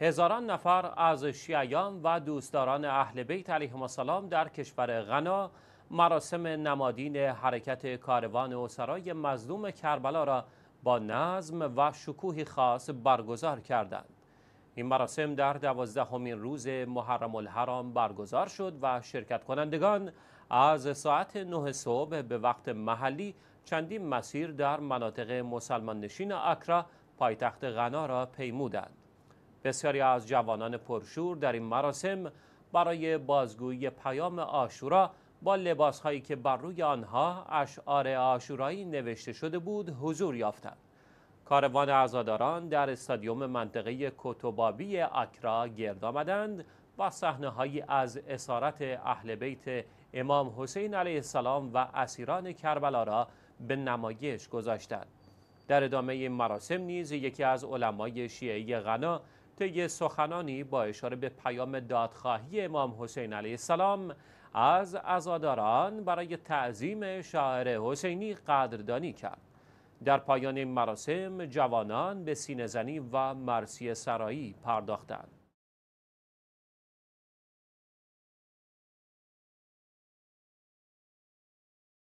هزاران نفر از شیعیان و دوستداران اهل بیت علیهم السلام در کشور غنا مراسم نمادین حرکت کاروان اسرای مظلوم کربلا را با نظم و شکوهی خاص برگزار کردند. این مراسم در دوازدهمین روز محرم الحرام برگزار شد و شرکت کنندگان از ساعت نه صبح به وقت محلی چندین مسیر در مناطق مسلمان نشین اکرا پایتخت غنا را پیمودند. بسیاری از جوانان پرشور در این مراسم برای بازگویی پیام آشورا با لباس که بر روی آنها اشعار آشورایی نوشته شده بود حضور یافتند. کاروان عزاداران در استادیوم منطقه کتوبابی اکرا گرد آمدند و صحنه هایی از اسارت اهل بیت امام حسین علیه السلام و اسیران کربلا را به نمایش گذاشتند. در ادامه این مراسم نیز یکی از علمای شیعه غنا طی سخنانی با اشاره به پیام دادخواهی امام حسین علیه السلام از ازاداران برای تعظیم شاعر حسینی قدردانی کرد در پایان این مراسم جوانان به سینزنی و مرسی سرایی پرداختند